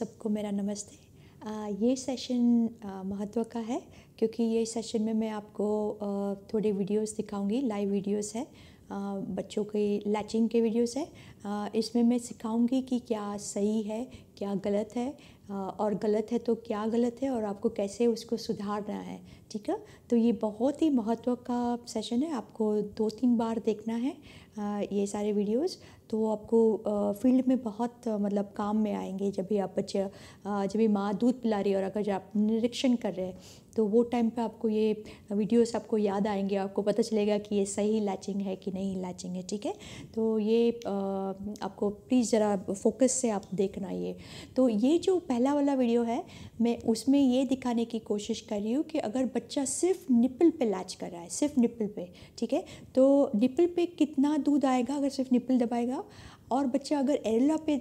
सबको मेरा नमस्ते आ, ये सेशन महत्व का है क्योंकि ये सेशन में मैं आपको थोड़े वीडियोस दिखाऊंगी लाइव वीडियोस है बच्चों के लैचिंग के वीडियोस है इसमें मैं सिखाऊंगी कि क्या सही है क्या गलत है और गलत है तो क्या गलत है और आपको कैसे उसको सुधारना है ठीक है तो ये बहुत ही महत्व का सेशन है आपको दो तीन बार देखना है ये सारे वीडियोस तो आपको फील्ड में बहुत मतलब काम में आएंगे जब भी आप बच्चे जब भी माँ दूध पिला रही है और अगर आप निरीक्षण कर रहे हैं तो वो टाइम पे आपको ये वीडियोस आपको याद आएंगे आपको पता चलेगा कि ये सही लैचिंग है कि नहीं लैचिंग है ठीक है तो ये आपको प्लीज़ ज़रा फोकस से आप देखना ये तो ये जो पहला वाला वीडियो है मैं उसमें ये दिखाने की कोशिश कर रही हूँ कि अगर बच्चा सिर्फ निपल पे लैच कर रहा है सिर्फ निपल पे ठीक है तो निपल पे कितना दूध आएगा अगर सिर्फ निपल दबाएगा और बच्चा अगर एरिला पे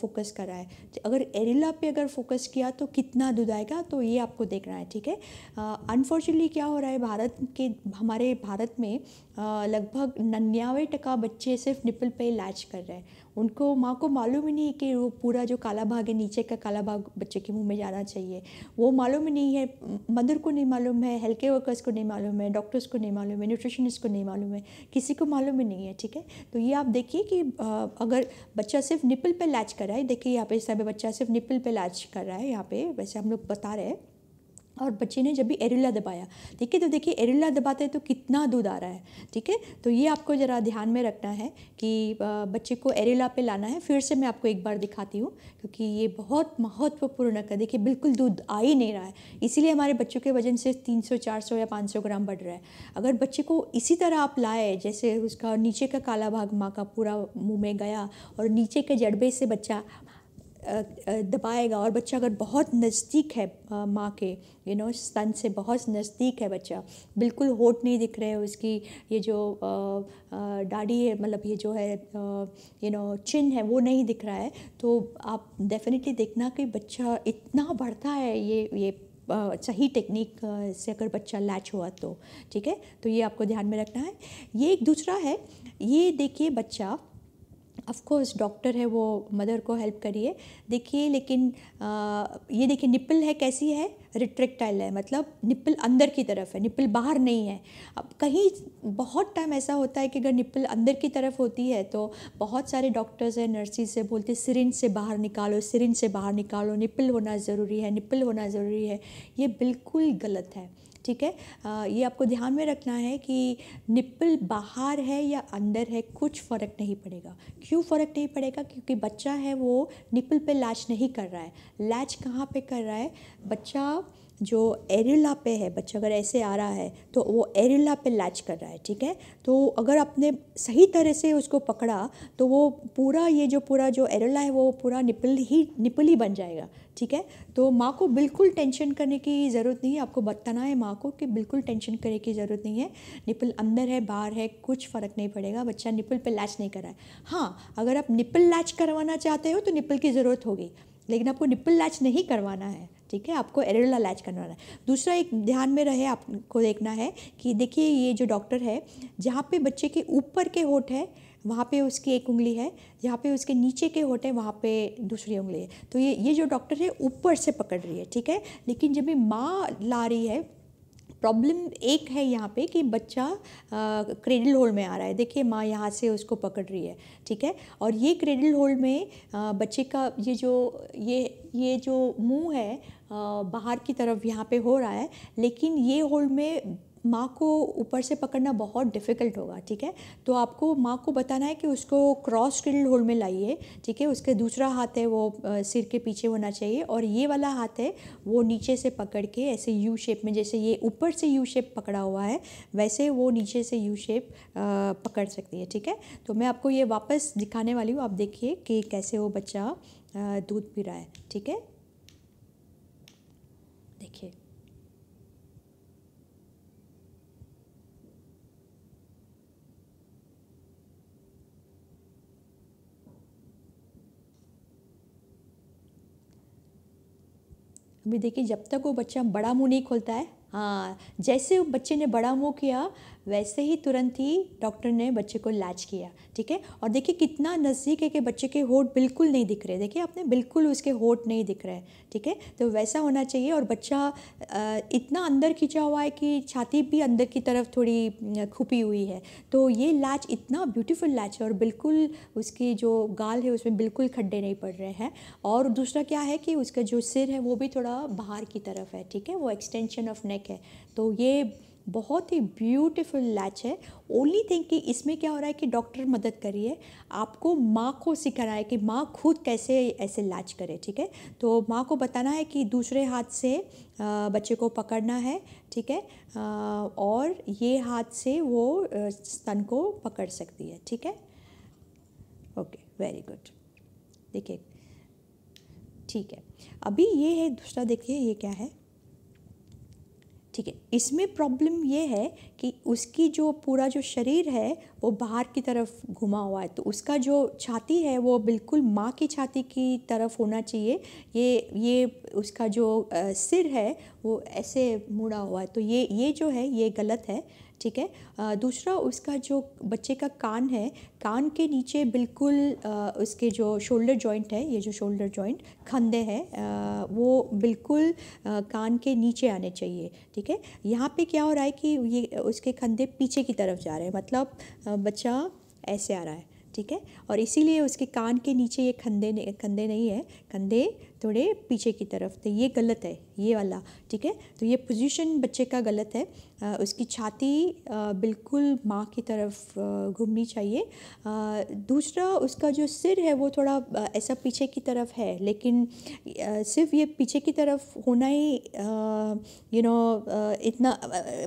फोकस कर रहा है तो अगर एरिला पे अगर फोकस किया तो कितना दूध आएगा तो ये आपको देखना है ठीक है अनफॉर्चुनेटली क्या हो रहा है भारत के हमारे भारत में लगभग नन्यावे टका बच्चे सिर्फ निपल पे इलाज कर रहे हैं उनको माँ को मालूम ही नहीं है कि वो पूरा जो काला भाग है नीचे का काला भाग बच्चे के मुंह में जाना चाहिए वो मालूम ही नहीं है मदर को नहीं मालूम है हेल्थ केयर वर्कर्स को नहीं मालूम है डॉक्टर्स को नहीं मालूम है न्यूट्रिशनिस्ट को नहीं मालूम है किसी को मालूम ही नहीं है ठीक है तो ये आप देखिए कि अगर बच्चा सिर्फ निपल पर लैच कर रहा है देखिए यहाँ पे सब बच्चा सिर्फ निपल पर लैच कर रहा है यहाँ पे वैसे हम लोग बता रहे हैं और बच्चे ने जब भी एरुला दबाया ठीक है तो देखिए एरुला दबाते हैं तो कितना दूध आ रहा है ठीक है तो ये आपको ज़रा ध्यान में रखना है कि बच्चे को एरुला पे लाना है फिर से मैं आपको एक बार दिखाती हूँ क्योंकि ये बहुत महत्वपूर्ण है देखिए बिल्कुल दूध आ ही नहीं रहा है इसीलिए हमारे बच्चों के वजन से तीन सौ या पाँच ग्राम बढ़ रहा है अगर बच्चे को इसी तरह आप लाए जैसे उसका नीचे का काला भाग माँ का पूरा मुँह में गया और नीचे के जड़बे से बच्चा दबाएगा और बच्चा अगर बहुत नज़दीक है माँ के यू नो स्तन से बहुत नज़दीक है बच्चा बिल्कुल होठ नहीं दिख रहे उसकी ये जो डाडी है मतलब ये जो है यू नो चिन है वो नहीं दिख रहा है तो आप डेफिनेटली देखना कि बच्चा इतना बढ़ता है ये ये सही टेक्निक से अगर बच्चा लैच हुआ तो ठीक है तो ये आपको ध्यान में रखना है ये एक दूसरा है ये देखिए बच्चा ऑफकोर्स डॉक्टर है वो मदर को हेल्प करिए देखिए लेकिन आ, ये देखिए निपल है कैसी है रिट्रेक्टाइल है मतलब निप्पल अंदर की तरफ है निप्पल बाहर नहीं है अब कहीं बहुत टाइम ऐसा होता है कि अगर निपल अंदर की तरफ होती है तो बहुत सारे डॉक्टर्स हैं नर्सिस से बोलते सिरिंज से बाहर निकालो सिरिंज से बाहर निकालो निपल होना ज़रूरी है निपल होना ज़रूरी है ये बिल्कुल गलत है ठीक है ये आपको ध्यान में रखना है कि निप्पल बाहर है या अंदर है कुछ फ़र्क नहीं पड़ेगा क्यों फ़र्क नहीं पड़ेगा क्योंकि बच्चा है वो निप्पल पे लैच नहीं कर रहा है लैच कहाँ पे कर रहा है बच्चा जो एरिला पे है बच्चा अगर ऐसे आ रहा है तो वो एरिला पे लैच कर रहा है ठीक है तो अगर आपने सही तरह से उसको पकड़ा तो वो पूरा ये जो पूरा जो एरिला है वो पूरा निपल ही निपल ही बन जाएगा ठीक है तो माँ को बिल्कुल टेंशन करने की ज़रूरत नहीं है आपको बताना है माँ को कि बिल्कुल टेंशन करने की ज़रूरत नहीं है निपल अंदर है बाहर है कुछ फ़र्क नहीं पड़ेगा बच्चा निपल पे लैच नहीं करा है हाँ अगर आप निपल लैच करवाना चाहते हो तो निपल की ज़रूरत होगी लेकिन आपको निपल लैच नहीं करवाना है ठीक है आपको एरेडल अलाज करवाना है दूसरा एक ध्यान में रहे आपको देखना है कि देखिए ये जो डॉक्टर है जहाँ पे बच्चे के ऊपर के होठ है वहाँ पे उसकी एक उंगली है जहाँ पे उसके नीचे के होठ है वहाँ पे दूसरी उंगली है तो ये ये जो डॉक्टर है ऊपर से पकड़ रही है ठीक है लेकिन जब ये माँ ला रही है प्रॉब्लम एक है यहाँ पे कि बच्चा क्रेडल होल्ड में आ रहा है देखिए माँ यहाँ से उसको पकड़ रही है ठीक है और ये क्रेडल होल्ड में आ, बच्चे का ये जो ये ये जो मुंह है बाहर की तरफ यहाँ पे हो रहा है लेकिन ये होल्ड में माँ को ऊपर से पकड़ना बहुत डिफ़िकल्ट होगा ठीक है तो आपको माँ को बताना है कि उसको क्रॉस क्रिल्ड होल्ड में लाइए ठीक है उसके दूसरा हाथ है वो सिर के पीछे होना चाहिए और ये वाला हाथ है वो नीचे से पकड़ के ऐसे यू शेप में जैसे ये ऊपर से यू शेप पकड़ा हुआ है वैसे वो नीचे से यू शेप पकड़ सकती है ठीक है तो मैं आपको ये वापस दिखाने वाली हूँ आप देखिए कि कैसे वो बच्चा दूध पी रहा है ठीक है भी देखिए जब तक वो बच्चा बड़ा मुंह नहीं खोलता है हाँ जैसे बच्चे ने बड़ा मुंह किया वैसे ही तुरंत ही डॉक्टर ने बच्चे को लैच किया ठीक है और देखिए कितना नज़दीक है कि बच्चे के होठ बिल्कुल नहीं दिख रहे देखिए आपने बिल्कुल उसके होठ नहीं दिख रहे ठीक है तो वैसा होना चाहिए और बच्चा इतना अंदर खींचा हुआ है कि छाती भी अंदर की तरफ थोड़ी खुपी हुई है तो ये लैच इतना ब्यूटीफुल लैच है और बिल्कुल उसकी जो गाल है उसमें बिल्कुल खड्डे नहीं पड़ रहे हैं और दूसरा क्या है कि उसका जो सिर है वो भी थोड़ा बाहर की तरफ है ठीक है वो एक्सटेंशन ऑफ नेक है तो ये बहुत ही ब्यूटीफुल लैच है ओनली थिंग कि इसमें क्या हो रहा है कि डॉक्टर मदद करिए आपको माँ को रहा है कि माँ खुद कैसे ऐसे लैच करे ठीक है तो माँ को बताना है कि दूसरे हाथ से बच्चे को पकड़ना है ठीक है और ये हाथ से वो स्तन को पकड़ सकती है ठीक है ओके वेरी गुड देखिए ठीक है अभी ये है दूसरा देखिए ये क्या है ठीक है इसमें प्रॉब्लम ये है कि उसकी जो पूरा जो शरीर है वो बाहर की तरफ घुमा हुआ है तो उसका जो छाती है वो बिल्कुल माँ की छाती की तरफ होना चाहिए ये ये उसका जो सिर है वो ऐसे मुड़ा हुआ है तो ये ये जो है ये गलत है ठीक है दूसरा उसका जो बच्चे का कान है कान के नीचे बिल्कुल उसके जो शोल्डर जॉइंट है ये जो शोल्डर जॉइंट खंदे हैं वो बिल्कुल कान के नीचे आने चाहिए ठीक है यहाँ पे क्या हो रहा है कि ये उसके खंदे पीछे की तरफ जा रहे हैं मतलब बच्चा ऐसे आ रहा है ठीक है और इसीलिए उसके कान के नीचे ये खंदे खंदे नहीं है खंदे थोड़े पीछे की तरफ तो ये गलत है ये वाला ठीक है तो ये पोजीशन बच्चे का गलत है उसकी छाती बिल्कुल माँ की तरफ घूमनी चाहिए दूसरा उसका जो सिर है वो थोड़ा ऐसा पीछे की तरफ है लेकिन सिर्फ ये पीछे की तरफ होना ही यू नो इतना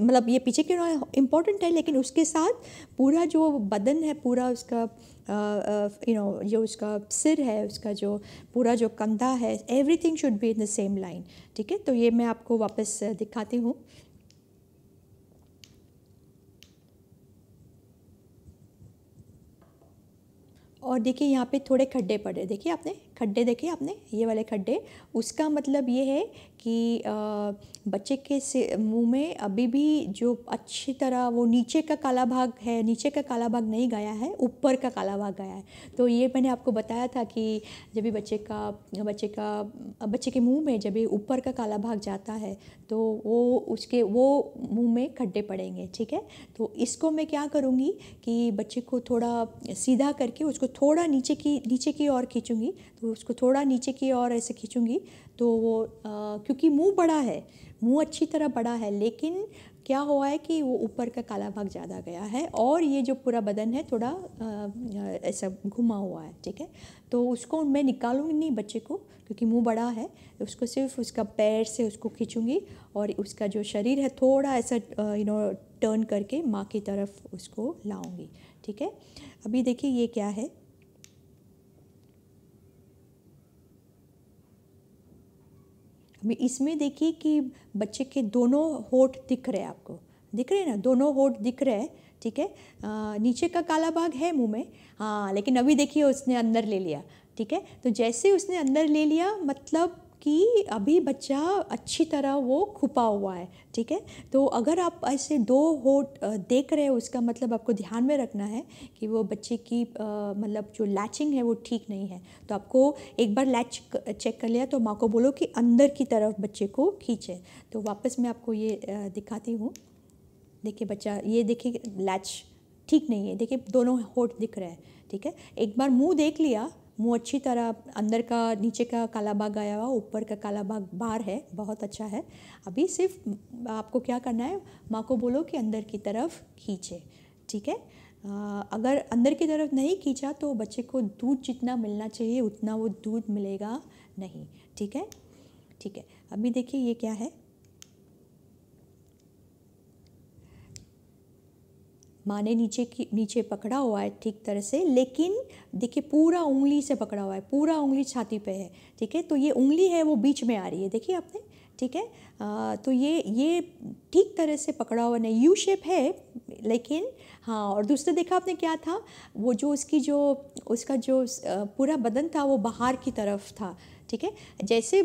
मतलब ये पीछे की इम्पोर्टेंट है लेकिन उसके साथ पूरा जो बदन है पूरा उसका यू नो जो उसका सिर है उसका जो पूरा जो कंधा है everything should be in the same line ठीक है तो ये मैं आपको वापस दिखाती हूँ और देखिए यहाँ पे थोड़े खड्डे पड़े देखिए आपने खड्डे देखे आपने ये वाले खड्डे उसका मतलब ये है कि बच्चे के मुंह में अभी भी जो अच्छी तरह वो नीचे का काला भाग है नीचे का काला भाग नहीं गया है ऊपर का काला भाग गया है तो ये मैंने आपको बताया था कि जब भी बच्चे का बच्चे का बच्चे के मुंह में जब भी ऊपर का काला भाग जाता है तो वो उसके वो मुंह में खड्डे पड़ेंगे ठीक है तो इसको मैं क्या करूँगी कि बच्चे को थोड़ा सीधा करके उसको थोड़ा नीचे की नीचे की ओर खींचूँगी तो उसको थोड़ा नीचे की ओर ऐसे खींचूँगी तो वो आ, क्योंकि मुंह बड़ा है मुंह अच्छी तरह बड़ा है लेकिन क्या हुआ है कि वो ऊपर का काला भाग ज़्यादा गया है और ये जो पूरा बदन है थोड़ा ऐसा घुमा हुआ है ठीक है तो उसको मैं निकालूंगी नहीं बच्चे को क्योंकि मुंह बड़ा है उसको सिर्फ उसका पैर से उसको खींचूंगी और उसका जो शरीर है थोड़ा ऐसा यू नो टर्न करके माँ की तरफ उसको लाऊंगी ठीक है अभी देखिए ये क्या है इसमें देखिए कि बच्चे के दोनों होठ दिख रहे हैं आपको दिख रहे हैं ना दोनों होठ दिख रहे हैं ठीक है नीचे का काला भाग है मुंह में हाँ लेकिन अभी देखिए उसने अंदर ले लिया ठीक है तो जैसे उसने अंदर ले लिया मतलब कि अभी बच्चा अच्छी तरह वो खुपा हुआ है ठीक है तो अगर आप ऐसे दो होट देख रहे हो उसका मतलब आपको ध्यान में रखना है कि वो बच्चे की मतलब जो लैचिंग है वो ठीक नहीं है तो आपको एक बार लैच चेक कर लिया तो माँ को बोलो कि अंदर की तरफ बच्चे को खींचे तो वापस मैं आपको ये दिखाती हूँ देखिए बच्चा ये देखिए लैच ठीक नहीं है देखिए दोनों होट दिख रहे हैं ठीक है एक बार मुँह देख लिया मुँह अच्छी तरह अंदर का नीचे का काला बाग आया हुआ ऊपर का काला बाग बाहर है बहुत अच्छा है अभी सिर्फ आपको क्या करना है माँ को बोलो कि अंदर की तरफ खींचे ठीक है अगर अंदर की तरफ नहीं खींचा तो बच्चे को दूध जितना मिलना चाहिए उतना वो दूध मिलेगा नहीं ठीक है ठीक है अभी देखिए ये क्या है माँ ने नीचे की नीचे पकड़ा हुआ है ठीक तरह से लेकिन देखिए पूरा उंगली से पकड़ा हुआ है पूरा उंगली छाती पे है ठीक है तो ये उंगली है वो बीच में आ रही है देखिए आपने ठीक है तो ये ये ठीक तरह से पकड़ा हुआ नहीं यू शेप है लेकिन हाँ और दूसरा देखा आपने क्या था वो जो उसकी जो उसका जो पूरा बदन था वो बाहर की तरफ था ठीक है जैसे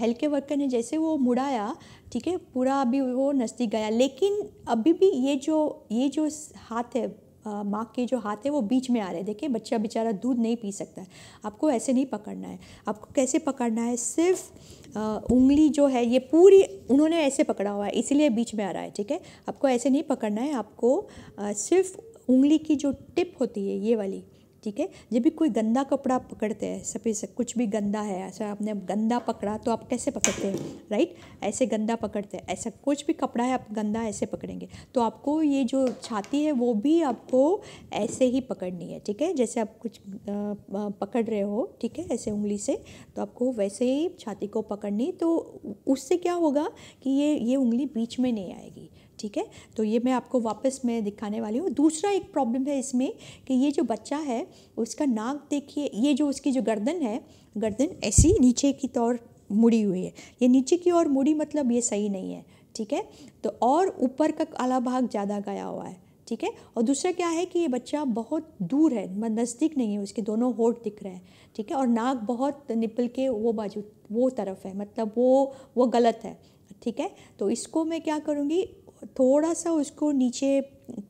हेल्थ केयर वर्कर ने जैसे वो मुड़ाया ठीक है पूरा अभी वो नज़दीक गया लेकिन अभी भी ये जो ये जो हाथ है माँ के जो हाथ है वो बीच में आ रहे हैं देखिए बच्चा बेचारा दूध नहीं पी सकता है आपको ऐसे नहीं पकड़ना है आपको कैसे पकड़ना है सिर्फ उंगली जो है ये पूरी उन्होंने ऐसे पकड़ा हुआ है इसीलिए बीच में आ रहा है ठीक है आपको ऐसे नहीं पकड़ना है आपको सिर्फ उंगली की जो टिप होती है ये वाली ठीक है जब भी कोई गंदा कपड़ा पकड़ते हैं से कुछ भी गंदा है ऐसा आपने गंदा पकड़ा तो आप कैसे पकड़ते हैं राइट ऐसे गंदा पकड़ते हैं ऐसा कुछ भी कपड़ा है आप गंदा ऐसे पकड़ेंगे तो आपको ये जो छाती है वो भी आपको ऐसे ही पकड़नी है ठीक है जैसे आप कुछ पकड़ रहे हो ठीक है ऐसे उंगली से तो आपको वैसे ही छाती को पकड़नी तो उससे क्या होगा कि ये ये उंगली बीच में नहीं आएगी ठीक है तो ये मैं आपको वापस मैं दिखाने वाली हूँ दूसरा एक प्रॉब्लम है इसमें कि ये जो बच्चा है उसका नाक देखिए ये जो उसकी जो गर्दन है गर्दन ऐसी नीचे की तौर तो मुड़ी हुई है ये नीचे की ओर मुड़ी मतलब ये सही नहीं है ठीक है तो और ऊपर का काला भाग ज़्यादा गया हुआ है ठीक है और दूसरा क्या है कि ये बच्चा बहुत दूर है नज़दीक नहीं है उसके दोनों होठ दिख रहे हैं ठीक है और नाक बहुत निपल के वो बाजू वो तरफ है मतलब वो वो गलत है ठीक है तो इसको मैं क्या करूँगी थोड़ा सा उसको नीचे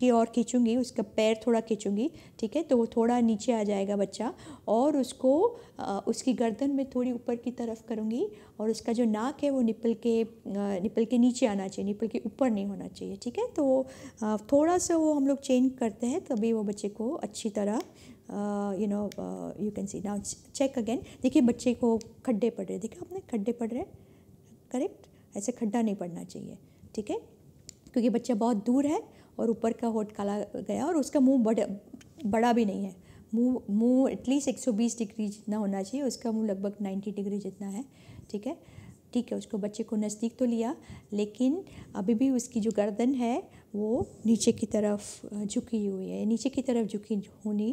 की ओर खींचूँगी उसका पैर थोड़ा खींचूँगी ठीक है तो वो थोड़ा नीचे आ जाएगा बच्चा और उसको आ, उसकी गर्दन में थोड़ी ऊपर की तरफ करूँगी और उसका जो नाक है वो निपल के आ, निपल के नीचे आना चाहिए निपल के ऊपर नहीं होना चाहिए ठीक है तो आ, थोड़ा सा वो हम लोग चेंज करते हैं तभी वो बच्चे को अच्छी तरह you know you can see now check again देखिए बच्चे को खड्डे पड़ रहे देखिए आपने खड्डे पड़ रहे करेक्ट ऐसे खड्डा नहीं पड़ना चाहिए ठीक है क्योंकि बच्चा बहुत दूर है और ऊपर का होठ काला गया और उसका मुंह बड़ा बड़ा भी नहीं है मुंह मुंह एटलीस्ट 120 डिग्री जितना होना चाहिए उसका मुंह लगभग 90 डिग्री जितना है ठीक है ठीक है उसको बच्चे को नज़दीक तो लिया लेकिन अभी भी उसकी जो गर्दन है वो नीचे की तरफ झुकी हुई है नीचे की तरफ झुकी होनी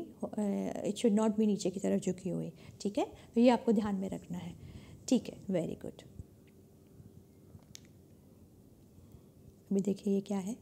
इट शुड नॉट बी नीचे की तरफ झुकी हुई ठीक है तो ये आपको ध्यान में रखना है ठीक है वेरी गुड अभी देखिए ये क्या है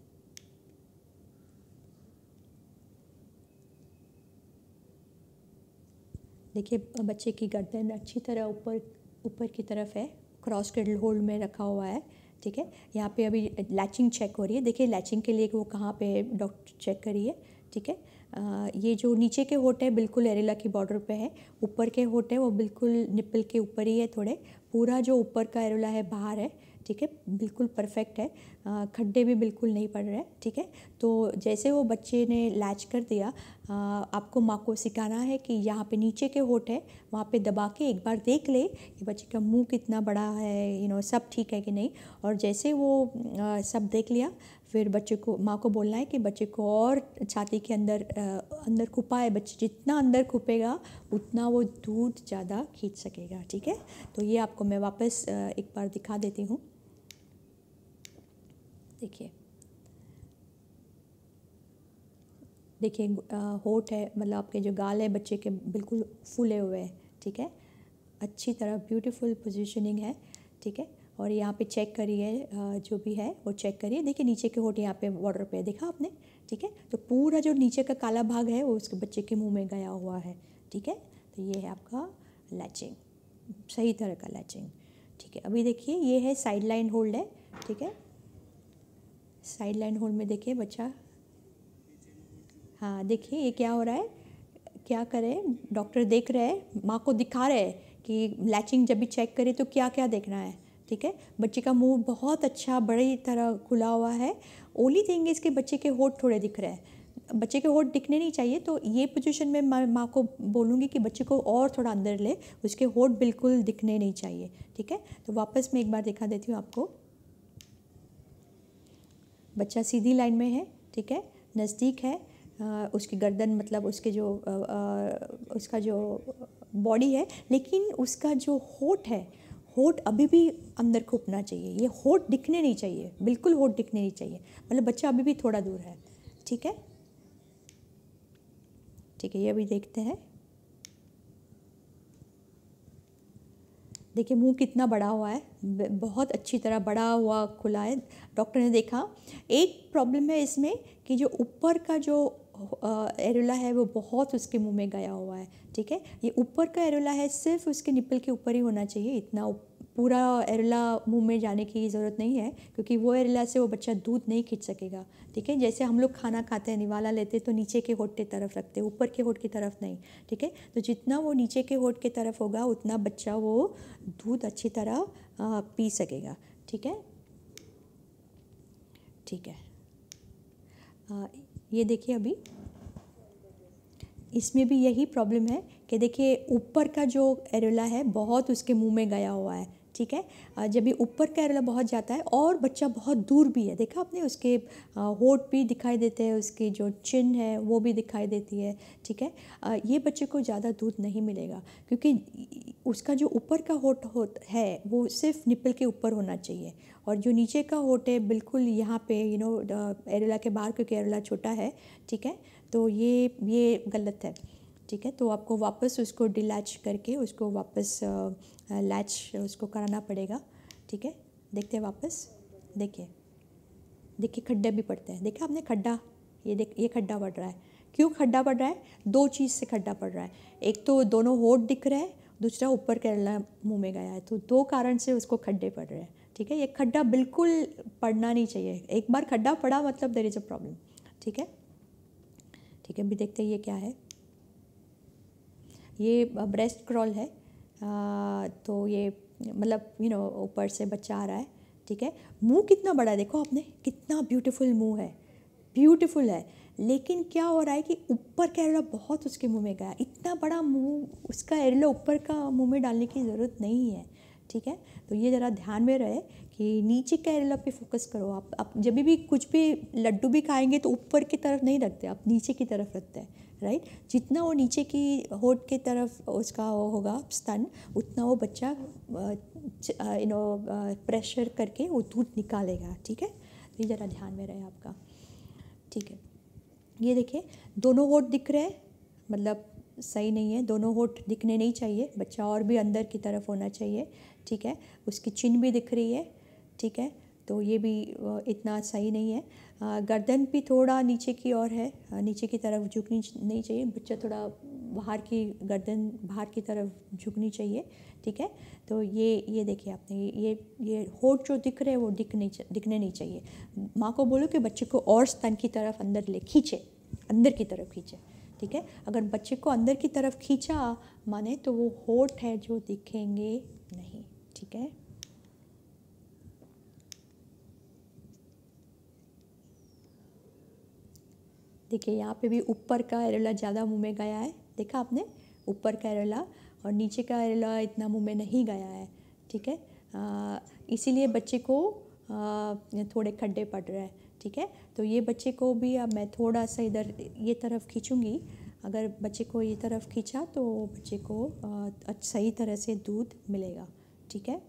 देखिए बच्चे की गर्दन अच्छी तरह ऊपर ऊपर की तरफ है क्रॉस क्रेडल होल्ड में रखा हुआ है ठीक है यहाँ पे अभी लैचिंग चेक हो रही है देखिए लैचिंग के लिए वो कहाँ पे डॉक्टर चेक करिए ठीक है ये जो नीचे के होट है बिल्कुल एरेला की बॉर्डर पे है ऊपर के होट है वो बिल्कुल निपल के ऊपर ही है थोड़े पूरा जो ऊपर का एरेला है बाहर है ठीक है बिल्कुल परफेक्ट है खड्डे भी बिल्कुल नहीं पड़ रहे ठीक है तो जैसे वो बच्चे ने लैच कर दिया आपको माँ को सिखाना है कि यहाँ पे नीचे के होठ है वहाँ पे दबा के एक बार देख ले कि बच्चे का मुंह कितना बड़ा है यू नो सब ठीक है कि नहीं और जैसे वो सब देख लिया फिर बच्चे को माँ को बोलना है कि बच्चे को और छाती के अंदर आ, अंदर खुपाए बच्चे जितना अंदर खुपेगा उतना वो दूध ज़्यादा खींच सकेगा ठीक है तो ये आपको मैं वापस एक बार दिखा देती हूँ देखिए देखिए होठ है मतलब आपके जो गाल है बच्चे के बिल्कुल फूले हुए हैं ठीक है अच्छी तरह ब्यूटीफुल पोजीशनिंग है ठीक है और यहाँ पे चेक करिए जो भी है वो चेक करिए देखिए नीचे के होठ यहाँ पे बॉर्डर पे देखा आपने ठीक है तो पूरा जो नीचे का काला भाग है वो उसके बच्चे के मुंह में गया हुआ है ठीक है तो ये है आपका लैचिंग सही तरह का लैचिंग ठीक है अभी देखिए ये है साइड लाइन होल्ड है ठीक है साइड लाइन होल्ड में देखिए बच्चा हाँ देखिए ये क्या हो रहा है क्या करें डॉक्टर देख रहे हैं माँ को दिखा रहे हैं कि लैचिंग जब भी चेक करे तो क्या क्या देखना है ठीक है बच्चे का मुंह बहुत अच्छा बड़ी तरह खुला हुआ है ओली थिंग इसके बच्चे के होठ थोड़े दिख रहे हैं बच्चे के होठ दिखने नहीं चाहिए तो ये पोजीशन में मैं माँ को बोलूँगी कि बच्चे को और थोड़ा अंदर ले उसके होठ बिल्कुल दिखने नहीं चाहिए ठीक है तो वापस मैं एक बार दिखा देती हूँ आपको बच्चा सीधी लाइन में है ठीक है नज़दीक है उसकी गर्दन मतलब उसके जो उसका जो बॉडी है लेकिन उसका जो होठ है होठ अभी भी अंदर खुपना चाहिए ये होठ दिखने नहीं चाहिए बिल्कुल होठ दिखने नहीं चाहिए मतलब बच्चा अभी भी थोड़ा दूर है ठीक है ठीक है ये भी देखते हैं देखिए मुंह कितना बड़ा हुआ है बहुत अच्छी तरह बड़ा हुआ खुला है डॉक्टर ने देखा एक प्रॉब्लम है इसमें कि जो ऊपर का जो एरोला है वो बहुत उसके मुंह में गया हुआ है ठीक है ये ऊपर का एरोला है सिर्फ उसके निपल के ऊपर ही होना चाहिए इतना पूरा एरला मुंह में जाने की ज़रूरत नहीं है क्योंकि वो एरला से वो बच्चा दूध नहीं खींच सकेगा ठीक है जैसे हम लोग खाना खाते हैं निवाला लेते हैं तो नीचे के होठ की तरफ रखते हैं ऊपर के होठ की तरफ नहीं ठीक है तो जितना वो नीचे के होठ की तरफ होगा उतना बच्चा वो दूध अच्छी तरह पी सकेगा ठीक है ठीक है ये देखिए अभी इसमें भी यही प्रॉब्लम है कि देखिए ऊपर का जो एरोला है बहुत उसके मुंह में गया हुआ है ठीक है जब ये ऊपर का एरेला बहुत जाता है और बच्चा बहुत दूर भी है देखा आपने उसके होठ भी दिखाई देते हैं उसकी जो चिन है वो भी दिखाई देती है ठीक है ये बच्चे को ज़्यादा दूध नहीं मिलेगा क्योंकि उसका जो ऊपर का होठ हो है वो सिर्फ निपल के ऊपर होना चाहिए और जो नीचे का होठ है बिल्कुल यहाँ पे यू नो एरेला के बाहर क्योंकि एरेला छोटा है ठीक है तो ये ये गलत है ठीक है तो आपको वापस उसको डिलैच करके उसको वापस लैच उसको कराना पड़ेगा ठीक है देखते हैं वापस देखिए देखिए खड्डे भी पड़ते हैं देखिए आपने खड्डा ये देख ये खड्डा पड़ रहा है क्यों खड्डा पड़ रहा है दो चीज़ से खड्डा पड़ रहा है एक तो दोनों होठ दिख रहे हैं दूसरा ऊपर केरला मुँह में गया है तो दो कारण से उसको खड्डे पड़ रहे हैं ठीक है ये खड्डा बिल्कुल पड़ना नहीं चाहिए एक बार खड्डा पड़ा मतलब देर इज़ अ प्रॉब्लम ठीक है ठीक है अभी देखते हैं ये क्या है ये ब्रेस्ट क्रॉल है आ, तो ये मतलब यू नो ऊपर से बच्चा आ रहा है ठीक है मुंह कितना बड़ा है देखो आपने कितना ब्यूटीफुल मुंह है ब्यूटीफुल है लेकिन क्या हो रहा है कि ऊपर का एरला बहुत उसके मुंह में गया इतना बड़ा मुंह उसका एरला ऊपर का मुंह में डालने की ज़रूरत नहीं है ठीक है तो ये ज़रा ध्यान में रहे कि नीचे के एरला पे फोकस करो आप आप जब भी कुछ भी लड्डू भी खाएंगे तो ऊपर की तरफ नहीं रखते आप नीचे की तरफ रखते हैं राइट जितना वो नीचे की होट के तरफ उसका वो होगा स्तन उतना वो बच्चा यू नो प्रेशर करके वो दूध निकालेगा ठीक है ये ज़रा ध्यान में रहे आपका ठीक है ये देखिए दोनों होठ दिख रहे हैं मतलब सही नहीं है दोनों होठ दिखने नहीं चाहिए बच्चा और भी अंदर की तरफ होना चाहिए ठीक है उसकी चिन भी दिख रही है ठीक है तो ये भी इतना सही नहीं है गर्दन भी थोड़ा नीचे की ओर है नीचे की तरफ झुकनी नहीं चाहिए बच्चा थोड़ा बाहर की गर्दन बाहर की तरफ झुकनी चाहिए ठीक है तो ये ये देखिए आपने ये ये होठ जो दिख रहे हैं वो दिख नहीं दिखने नहीं चाहिए माँ को बोलो कि बच्चे को और स्तन की तरफ अंदर ले खींचे अंदर की तरफ खींचे ठीक है अगर बच्चे को अंदर की तरफ खींचा माने तो वो होठ है जो दिखेंगे नहीं ठीक है देखिए यहाँ पे भी ऊपर का एरेला ज़्यादा मुँह में गया है देखा आपने ऊपर का एरेला और नीचे का एरेला इतना मुँह में नहीं गया है ठीक है इसीलिए बच्चे को आ, थोड़े खड्डे पड़ रहे हैं ठीक है तो ये बच्चे को भी अब मैं थोड़ा सा इधर ये तरफ खींचूँगी अगर बच्चे को ये तरफ खींचा तो बच्चे को आ, सही तरह से दूध मिलेगा ठीक है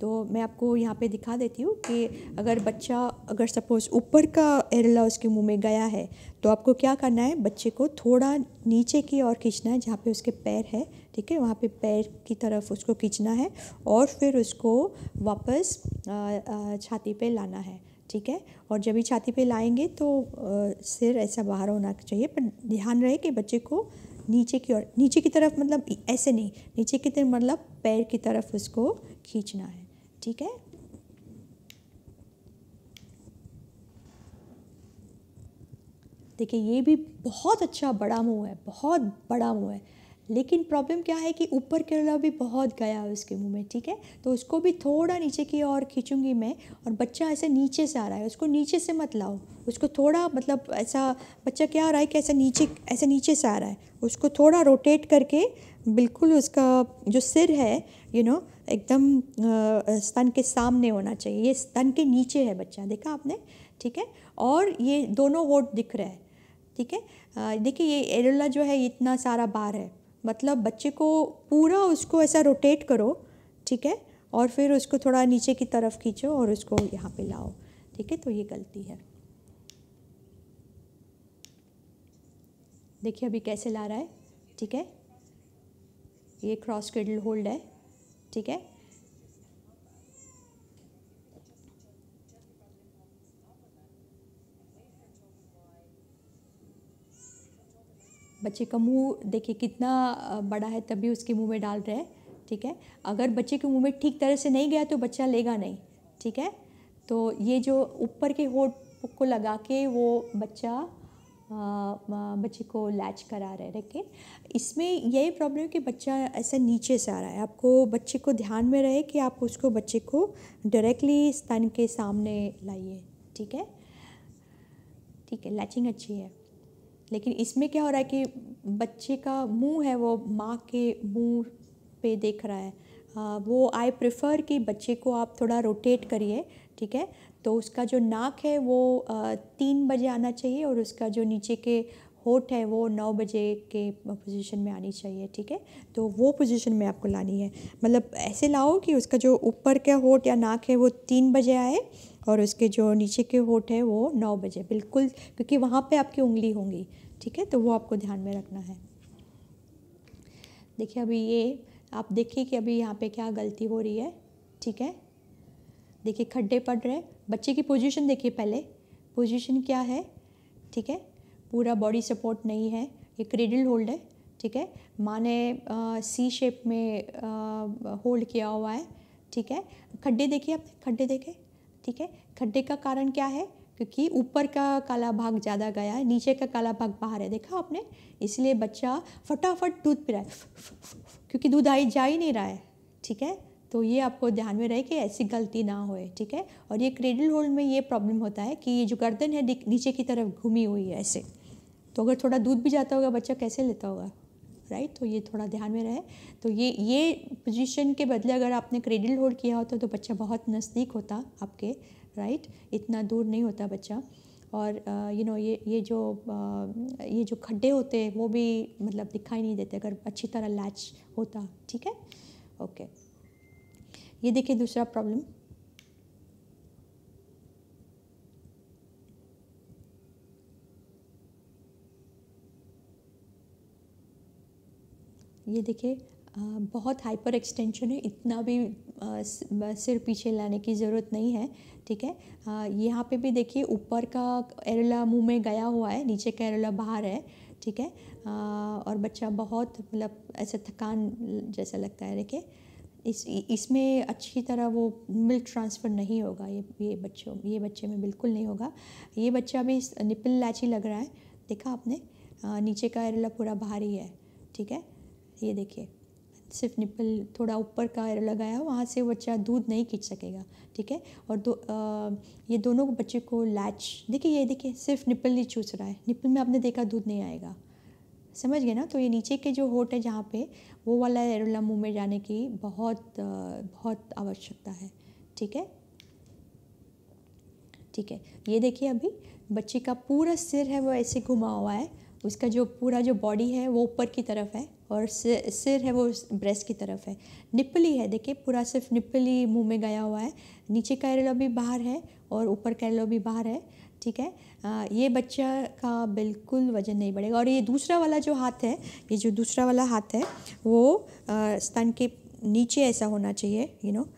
तो मैं आपको यहाँ पे दिखा देती हूँ कि अगर बच्चा अगर सपोज़ ऊपर का एरला उसके मुंह में गया है तो आपको क्या करना है बच्चे को थोड़ा नीचे की ओर खींचना है जहाँ पे उसके पैर है ठीक है वहाँ पे पैर की तरफ उसको खींचना है और फिर उसको वापस छाती पे लाना है ठीक है और जब भी छाती पे लाएंगे तो सिर ऐसा बाहर होना चाहिए पर ध्यान रहे कि बच्चे को नीचे की ओर नीचे की तरफ मतलब ऐसे नहीं नीचे की तरफ मतलब पैर की तरफ उसको खींचना है ठीक है देखिए ये भी बहुत अच्छा बड़ा मुंह है बहुत बड़ा मुंह है लेकिन प्रॉब्लम क्या है कि ऊपर केला भी बहुत गया है उसके मुंह में ठीक है तो उसको भी थोड़ा नीचे की ओर खींचूंगी मैं और बच्चा ऐसे नीचे से आ रहा है उसको नीचे से मत लाओ उसको थोड़ा मतलब ऐसा बच्चा क्या आ रहा है कि ऐसा नीचे ऐसे नीचे से आ रहा है उसको थोड़ा रोटेट करके बिल्कुल उसका जो सिर है यू नो एकदम स्तन के सामने होना चाहिए ये स्तन के नीचे है बच्चा देखा आपने ठीक है और ये दोनों वोट दिख रहे हैं ठीक है देखिए ये एरोला जो है इतना सारा बार है मतलब बच्चे को पूरा उसको ऐसा रोटेट करो ठीक है और फिर उसको थोड़ा नीचे की तरफ खींचो और उसको यहाँ पे लाओ ठीक है तो ये गलती है देखिए अभी कैसे ला रहा है ठीक है ये क्रॉस क्रेडल होल्ड है ठीक है बच्चे का मुंह देखिए कितना बड़ा है तभी उसके मुंह में डाल रहे हैं ठीक है अगर बच्चे के मुंह में ठीक तरह से नहीं गया तो बच्चा लेगा नहीं ठीक है तो ये जो ऊपर के होठ को लगा के वो बच्चा बच्चे को लैच करा रहे लेकिन इसमें यही प्रॉब्लम है कि बच्चा ऐसा नीचे से आ रहा है आपको बच्चे को ध्यान में रहे कि आप उसको बच्चे को डायरेक्टली स्तन के सामने लाइए ठीक है ठीक है लैचिंग अच्छी है लेकिन इसमें क्या हो रहा है कि बच्चे का मुंह है वो माँ के मुंह पे देख रहा है आ, वो आई प्रेफर कि बच्चे को आप थोड़ा रोटेट करिए ठीक है तो उसका जो नाक है वो तीन बजे आना चाहिए और उसका जो नीचे के होठ है वो नौ बजे के पोजीशन में आनी चाहिए ठीक है तो वो पोजीशन में आपको लानी है मतलब ऐसे लाओ कि उसका जो ऊपर का होठ या नाक है वो तीन बजे आए और उसके जो नीचे के होठ है वो नौ बजे बिल्कुल क्योंकि वहाँ पे आपकी उंगली होंगी ठीक है तो वो आपको ध्यान में रखना है देखिए अभी ये आप देखिए कि अभी यहाँ पे क्या गलती हो रही है ठीक है देखिए खड्डे पड़ रहे हैं बच्चे की पोजीशन देखिए पहले पोजीशन क्या है ठीक है पूरा बॉडी सपोर्ट नहीं है ये क्रेडल होल्ड है ठीक है माँ ने सी शेप में होल्ड किया हुआ है ठीक है खड्डे देखिए आपने खड्डे देखे ठीक है खड्डे का कारण क्या है क्योंकि ऊपर का काला भाग ज़्यादा गया है नीचे का काला भाग बाहर है देखा आपने इसलिए बच्चा फटाफट दूध पिलाए क्योंकि दूध आई जा ही नहीं रहा है ठीक है तो ये आपको ध्यान में रहे कि ऐसी गलती ना होए ठीक है और ये क्रेडिल होल्ड में ये प्रॉब्लम होता है कि ये जो गर्दन है नीचे की तरफ घूमी हुई है ऐसे तो अगर थोड़ा दूध भी जाता होगा बच्चा कैसे लेता होगा राइट तो ये थोड़ा ध्यान में रहे तो ये ये पोजीशन के बदले अगर आपने क्रेडिल होल्ड किया होता तो बच्चा बहुत नज़दीक होता आपके राइट इतना दूर नहीं होता बच्चा और यू नो ये ये जो आ, ये जो खड्डे होते हैं वो भी मतलब दिखाई नहीं देते अगर अच्छी तरह लैच होता ठीक है ओके okay. ये देखिए दूसरा प्रॉब्लम ये देखिए बहुत हाइपर एक्सटेंशन है इतना भी सिर पीछे लाने की ज़रूरत नहीं है ठीक है यहाँ पे भी देखिए ऊपर का एरला मुंह में गया हुआ है नीचे का एरला बाहर है ठीक है और बच्चा बहुत मतलब ऐसे थकान जैसा लगता है देखिए इस इसमें अच्छी तरह वो मिल्क ट्रांसफ़र नहीं होगा ये ये बच्चों ये बच्चे में बिल्कुल नहीं होगा ये बच्चा भी निपल लैची लग रहा है देखा आपने आ, नीचे का एरला पूरा भारी है ठीक है ये देखिए सिर्फ निपल थोड़ा ऊपर का एरला लगाया वहाँ से बच्चा दूध नहीं खींच सकेगा ठीक है और दो आ, ये दोनों बच्चे को लैच देखिए ये देखिए सिर्फ निपल नहीं चूस रहा है निपल में आपने देखा दूध नहीं आएगा समझ गए ना तो ये नीचे के जो होट है जहाँ पे वो वाला एरोला मुँह में जाने की बहुत बहुत आवश्यकता है ठीक है ठीक है ये देखिए अभी बच्चे का पूरा सिर है वो ऐसे घुमा हुआ है उसका जो पूरा जो बॉडी है वो ऊपर की तरफ है और सिर है वो ब्रेस्ट की तरफ है निपली है देखिए पूरा सिर्फ निपली मुंह में गया हुआ है नीचे का एरोला भी बाहर है और ऊपर का एरोला भी बाहर है ठीक है ये बच्चा का बिल्कुल वजन नहीं बढ़ेगा और ये दूसरा वाला जो हाथ है ये जो दूसरा वाला हाथ है वो स्तन के नीचे ऐसा होना चाहिए यू नो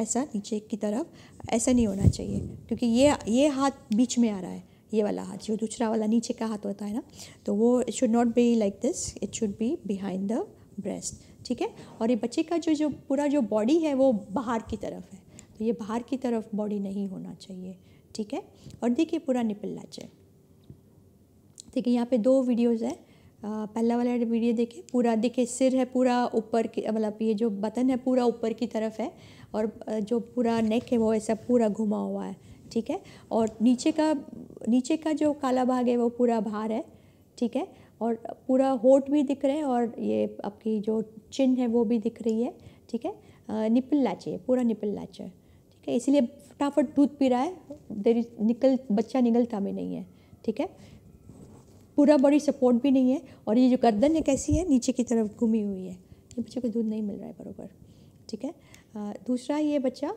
ऐसा नीचे की तरफ ऐसा नहीं होना चाहिए क्योंकि ये ये हाथ बीच में आ रहा है ये वाला हाथ जो दूसरा वाला नीचे का हाथ होता है ना तो वो it should not be like this it should be behind the breast ठीक है और ये बच्चे का जो जो पूरा जो बॉडी है वो बाहर की तरफ है तो ये बाहर की तरफ बॉडी नहीं होना चाहिए ठीक है और देखिए पूरा निपल लैच ठीक है यहाँ पे दो वीडियोज़ है पहला वाला वीडियो देखिए पूरा देखिए सिर है पूरा ऊपर की मतलब ये जो बतन है पूरा ऊपर की तरफ है और जो पूरा नेक है वो ऐसा पूरा घुमा हुआ है ठीक है और नीचे का नीचे का जो काला भाग है वो पूरा बाहर है ठीक है और पूरा होट भी दिख रहे हैं और ये आपकी जो चिन है वो भी दिख रही है ठीक है निपल लाचे पूरा निपल लाचे ठीक है इसीलिए फटाफट दूध पी रहा है देर निकल बच्चा निकलता भी नहीं है ठीक है पूरा बॉडी सपोर्ट भी नहीं है और ये जो गर्दन है कैसी है नीचे की तरफ घूमी हुई है ये बच्चे को दूध नहीं मिल रहा है बराबर ठीक है आ, दूसरा ये बच्चा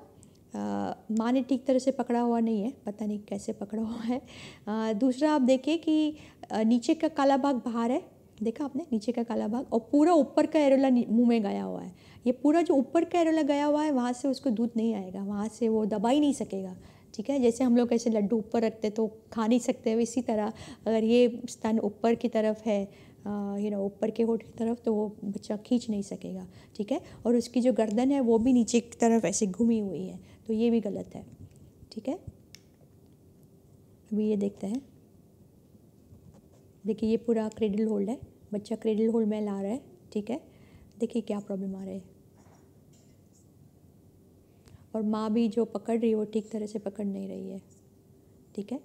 माँ ने ठीक तरह से पकड़ा हुआ नहीं है पता नहीं कैसे पकड़ा हुआ है आ, दूसरा आप देखिए कि नीचे का काला भाग बाहर है देखा आपने नीचे का काला भाग और पूरा ऊपर का एरोला मुंह में गया हुआ है ये पूरा जो ऊपर का एरोला गया हुआ है वहाँ से उसको दूध नहीं आएगा वहाँ से वो दबा ही नहीं सकेगा ठीक है जैसे हम लोग ऐसे लड्डू ऊपर रखते तो खा नहीं सकते हो इसी तरह अगर ये स्तन ऊपर की तरफ है यू नो ऊपर के होठ की तरफ तो वो बच्चा खींच नहीं सकेगा ठीक है और उसकी जो गर्दन है वो भी नीचे की तरफ ऐसे घूमी हुई है तो ये भी गलत है ठीक है अभी ये देखते हैं देखिए ये पूरा क्रेडिल होल्ड है बच्चा क्रेडिल होल्ड में ला रहा है ठीक है देखिए क्या प्रॉब्लम आ रहा है और माँ भी जो पकड़ रही है वो ठीक तरह से पकड़ नहीं रही है ठीक है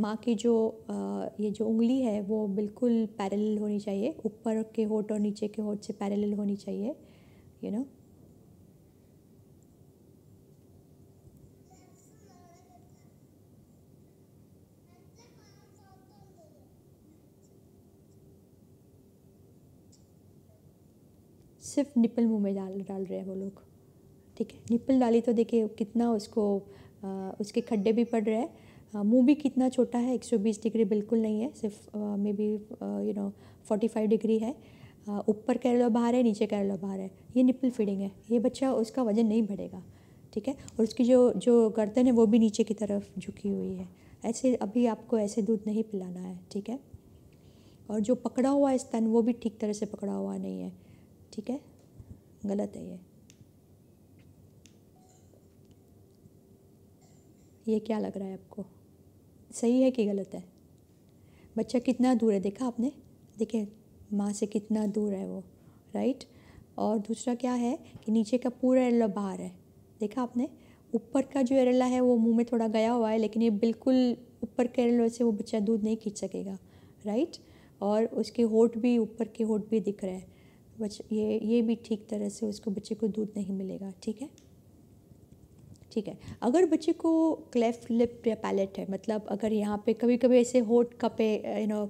माँ की जो आ, ये जो उंगली है वो बिल्कुल पैरेलल होनी चाहिए ऊपर के होठ और नीचे के होठ से पैरेलल होनी चाहिए यू you नो know? सिर्फ निपल मुंह में डाल डाल रहे हैं वो लोग ठीक है निपल डाली तो देखिए कितना उसको आ, उसके खड्डे भी पड़ रहे हैं मुंह भी कितना छोटा है 120 डिग्री बिल्कुल नहीं है सिर्फ maybe you know 45 degree है ऊपर लो बाहर है नीचे लो बाहर है ये निपल फीडिंग है ये बच्चा उसका वजन नहीं बढ़ेगा ठीक है और उसकी जो जो गर्दन है वो भी नीचे की तरफ झुकी हुई है ऐसे अभी आपको ऐसे दूध नहीं पिलाना है ठीक है और जो पकड़ा हुआ है स्तन वो भी ठीक तरह से पकड़ा हुआ नहीं है ठीक है गलत है ये ये क्या लग रहा है आपको सही है कि गलत है बच्चा कितना दूर है देखा आपने देखे माँ से कितना दूर है वो राइट और दूसरा क्या है कि नीचे का पूरा एरला बाहर है देखा आपने ऊपर का जो एरला है वो मुंह में थोड़ा गया हुआ है लेकिन ये बिल्कुल ऊपर के एरल से वो बच्चा दूध नहीं खींच सकेगा राइट और उसके होठ भी ऊपर के होठ भी दिख रहे हैं बच ये ये भी ठीक तरह से उसको बच्चे को दूध नहीं मिलेगा ठीक है ठीक है अगर बच्चे को क्लेफ्ट लिप या पैलेट है मतलब अगर यहाँ पे कभी कभी ऐसे होठ का पे यू नो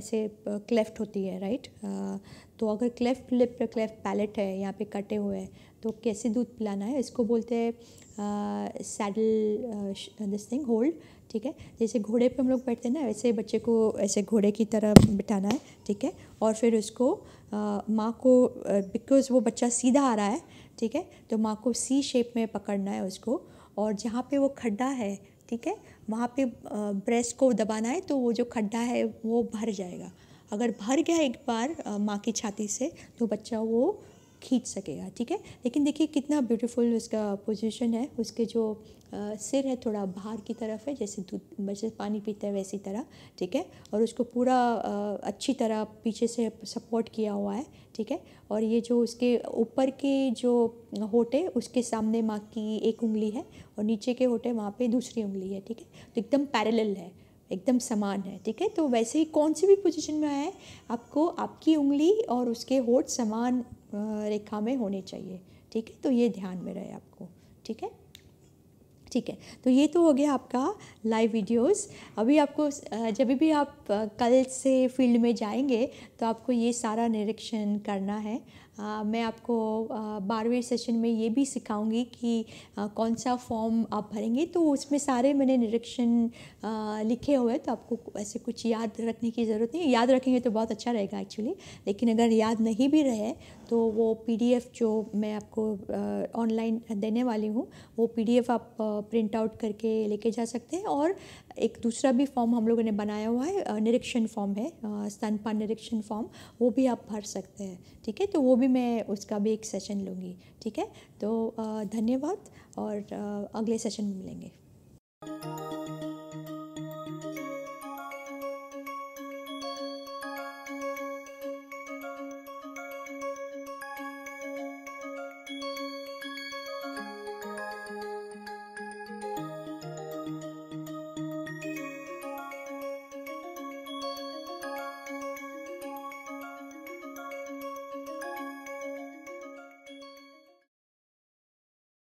ऐसे क्लेफ्ट होती है राइट आ, तो अगर क्लेफ्ट लिप या क्लेफ्ट पैलेट है यहाँ पे कटे हुए हैं तो कैसे दूध पिलाना है इसको बोलते हैं सैडल दिस थिंग होल्ड ठीक है जैसे घोड़े पे हम लोग बैठते हैं ना वैसे बच्चे को ऐसे घोड़े की तरह बिठाना है ठीक है और फिर उसको माँ को बिकॉज़ वो बच्चा सीधा आ रहा है ठीक है तो माँ को सी शेप में पकड़ना है उसको और जहाँ पे वो खड्डा है ठीक है वहाँ पे ब्रेस्ट को दबाना है तो वो जो खड्डा है वो भर जाएगा अगर भर गया एक बार माँ की छाती से तो बच्चा वो खींच सकेगा ठीक है लेकिन देखिए कितना ब्यूटीफुल उसका पोजीशन है उसके जो आ, सिर है थोड़ा बाहर की तरफ है जैसे दूध जैसे पानी पीते हैं वैसी तरह ठीक है और उसको पूरा आ, अच्छी तरह पीछे से सपोर्ट किया हुआ है ठीक है और ये जो उसके ऊपर के जो होट है उसके सामने माँ की एक उंगली है और नीचे के होट है वहाँ पे दूसरी उंगली है ठीक है तो एकदम पैरेलल है एकदम समान है ठीक है तो वैसे ही कौन सी भी पोजीशन में आए आपको आपकी उंगली और उसके होठ समान रेखा में होने चाहिए ठीक है तो ये ध्यान में रहे आपको ठीक है ठीक है तो ये तो हो गया आपका लाइव वीडियोस अभी आपको जब भी आप कल से फील्ड में जाएंगे तो आपको ये सारा निरीक्षण करना है आ, मैं आपको बारहवें सेशन में ये भी सिखाऊंगी कि आ, कौन सा फॉर्म आप भरेंगे तो उसमें सारे मैंने निरीक्षण लिखे हुए हैं तो आपको ऐसे कुछ याद रखने की ज़रूरत नहीं याद रखेंगे तो बहुत अच्छा रहेगा एक्चुअली लेकिन अगर याद नहीं भी रहे तो वो पीडीएफ जो मैं आपको ऑनलाइन देने वाली हूँ वो पीडीएफ आप प्रिंट आउट करके लेके जा सकते हैं और एक दूसरा भी फॉर्म हम लोगों ने बनाया हुआ है निरीक्षण फॉर्म है स्तनपान निरीक्षण फॉर्म वो भी आप भर सकते हैं ठीक है तो वो भी मैं उसका भी एक सेशन लूँगी ठीक है तो धन्यवाद और अगले सेशन में मिलेंगे